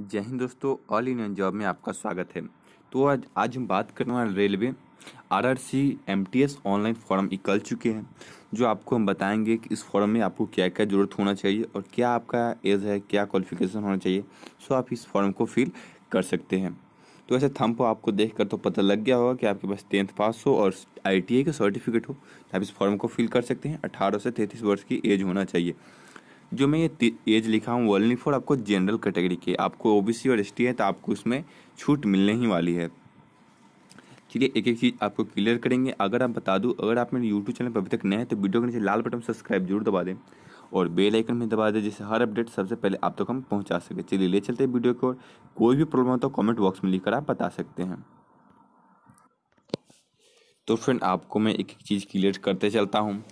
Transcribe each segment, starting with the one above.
जय हिंद दोस्तों all Indian job में आपका स्वागत है तो आज आज हम बात करने वाले railway R R C M T S online form निकल चुके हैं जो आपको हम बताएंगे कि इस फॉर्म में आपको क्या क्या जरूरत होना चाहिए और क्या आपका एज है क्या क्वालिफिकेशन होना चाहिए सो आप इस फॉर्म को फिल कर सकते हैं तो ऐसे थम आपको देख कर तो पता लग गया होगा कि आपके पास टेंथ पास हो और आई का सर्टिफिकेट हो तो आप इस फॉर्म को फिल कर सकते हैं अठारह से तैंतीस वर्ष की एज होना चाहिए जो मैं ये एज लिखा हूँ वर्ल्ड फॉर आपको जनरल कैटेगरी के आपको ओ और एस है तो आपको उसमें छूट मिलने ही वाली है चलिए एक एक चीज़ आपको क्लियर करेंगे अगर आप बता दूँ अगर आप मेरे यूट्यूब चैनल पर अभी तक नए हैं तो वीडियो के नीचे लाल बटन सब्सक्राइब जरूर दबा दें और बेल आइकन भी दबा दें जिससे हर अपडेट सबसे पहले आप तक तो हम पहुंचा सकें चलिए ले चलते हैं वीडियो को कोई भी प्रॉब्लम हो तो कमेंट बॉक्स में लिखकर आप बता सकते हैं तो फ्रेंड आपको मैं एक एक चीज़ क्लियर करते चलता हूँ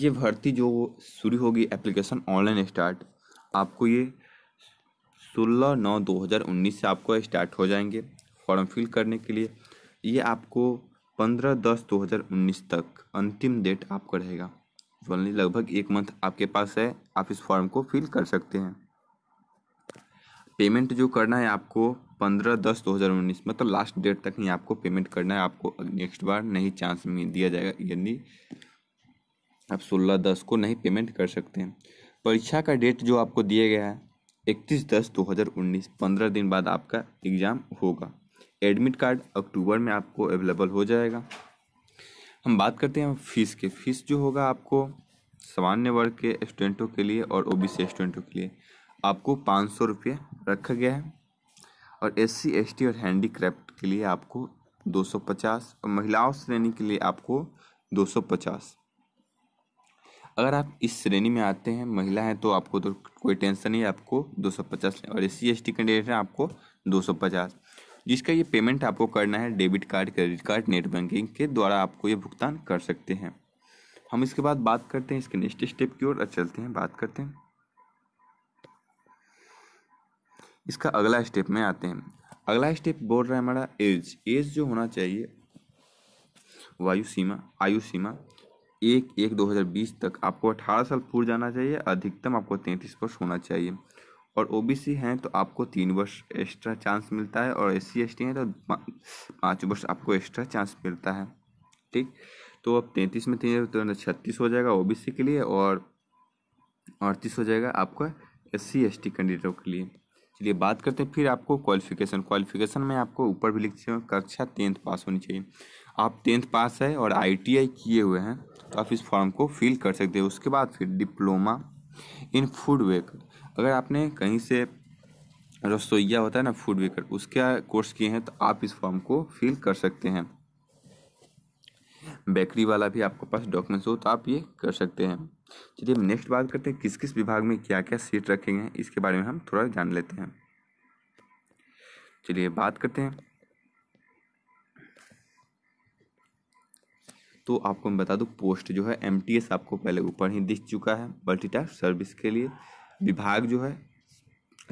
ये भर्ती जो शुरू होगी एप्लीकेशन ऑनलाइन स्टार्ट आपको ये सोलह नौ दो हज़ार उन्नीस से आपको स्टार्ट हो जाएंगे फॉर्म फिल करने के लिए ये आपको पंद्रह दस दो हज़ार उन्नीस तक अंतिम डेट आपका रहेगा ओनली लगभग एक मंथ आपके पास है आप इस फॉर्म को फिल कर सकते हैं पेमेंट जो करना है आपको पंद्रह दस दो हज़ार उन्नीस मतलब लास्ट डेट तक ही आपको पेमेंट करना है आपको नेक्स्ट बार नहीं चांस में दिया जाएगा यदि आप सोलह दस को नहीं पेमेंट कर सकते हैं परीक्षा का डेट जो आपको दिया गया है इकतीस दस दो हज़ार उन्नीस पंद्रह दिन बाद आपका एग्ज़ाम होगा एडमिट कार्ड अक्टूबर में आपको अवेलेबल हो जाएगा हम बात करते हैं फीस के फीस जो होगा आपको सामान्य वर्ग के स्टूडेंटों के लिए और ओ बी सी स्टूडेंटों के लिए आपको पाँच सौ रुपये रखा गया है और एस सी एस टी और हैंडीक्राफ्ट के लिए आपको दो सौ पचास और महिलाओं श्रेणी के लिए आपको दो सौ पचास अगर आप इस श्रेणी में आते हैं महिला हैं तो आपको तो कोई टेंशन नहीं आपको दो सौ पचास और S C S T candidate हैं आपको दो सौ पचास जिसका ये पेमेंट आपको करना है debit card credit card net banking के द्वारा आपको ये भुगतान कर सकते हैं हम इसके बाद बात करते हैं इसके नेक्स्ट स्टेप की ओर चलते हैं बात करते हैं इसका अगला स्टेप में आते हैं अगला स्टेप बोल रहा है हमारा एज एज जो होना चाहिए वायु सीमा आयु सीमा एक एक 2020 तक आपको 18 साल पूर्ण जाना चाहिए अधिकतम आपको 33 वर्ष होना चाहिए और ओबीसी हैं तो आपको तीन वर्ष एक्स्ट्रा चांस मिलता है और एस सी एस टी हैं तो पाँच वर्ष आपको एक्स्ट्रा चांस मिलता है ठीक तो अब तैंतीस में तीन तो छत्तीस हो जाएगा ओबीसी के लिए और अड़तीस हो जाएगा आपका एस सी एस टी कैंडिडेटों के लिए चलिए बात करते हैं फिर आपको क्वालिफिकेशन क्वालिफिकेशन में आपको ऊपर भी लिख कक्षा टेंथ पास होनी चाहिए आप टेंथ पास है और आईटीआई किए हुए हैं तो आप इस फॉर्म को फिल कर सकते हैं उसके बाद फिर डिप्लोमा इन फूड वेकर अगर आपने कहीं से रसोईया होता है ना फूड वेकर उसके कोर्स किए हैं तो आप इस फॉर्म को फिल कर सकते हैं बेकरी वाला भी आपके पास डॉक्यूमेंट्स हो तो आप ये कर सकते हैं चलिए हम नेक्स्ट बात करते हैं किस किस विभाग में क्या क्या सीट रखेंगे इसके बारे में हम थोड़ा जान लेते हैं चलिए बात करते हैं तो आपको मैं बता दूँ पोस्ट जो है एम आपको पहले ऊपर ही दिख चुका है मल्टी सर्विस के लिए विभाग जो है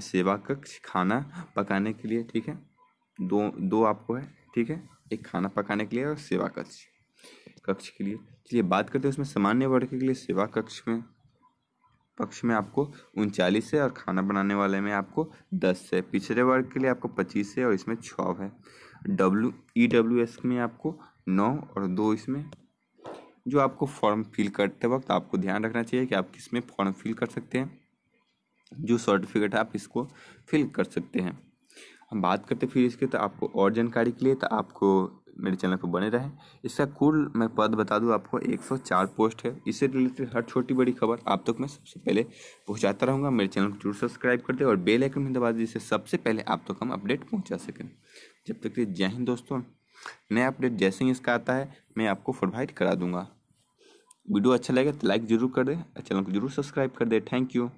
सेवा कक्ष खाना पकाने के लिए ठीक है दो दो आपको है ठीक है एक खाना पकाने के लिए और सेवा कक्ष कक्ष के लिए चलिए बात करते हैं उसमें सामान्य वर्ग के लिए सेवा कक्ष में पक्ष में आपको उनचालीस है और खाना बनाने वाले में आपको दस है पिछड़े वर्ग के लिए आपको पच्चीस है और इसमें छः है डब्ल्यू ई डब्ल्यू एस में आपको नौ और दो इसमें जो आपको फॉर्म फिल करते वक्त आपको ध्यान रखना चाहिए कि आप किस में फॉर्म फिल कर सकते हैं जो सर्टिफिकेट है आप इसको फिल कर सकते हैं हम बात करते फिर इसके तो आपको और जानकारी के लिए तो आपको मेरे चैनल पर बने रहें इसका कुल मैं पद बता दूं आपको 104 पोस्ट है इससे रिलेटेड हर छोटी बड़ी खबर आप तक मैं सबसे पहले पहुंचाता रहूंगा मेरे चैनल को जरूर सब्सक्राइब कर दे और बेल आइकन में दबा दें जिससे सबसे पहले आप तक हम अपडेट पहुंचा सकें जब तक के जय हिंद दोस्तों नया अपडेट जैसे ही इसका आता है मैं आपको प्रोवाइड करा दूंगा वीडियो अच्छा लगे तो लाइक ज़रूर कर दे चैनल को जरूर सब्सक्राइब कर दे थैंक यू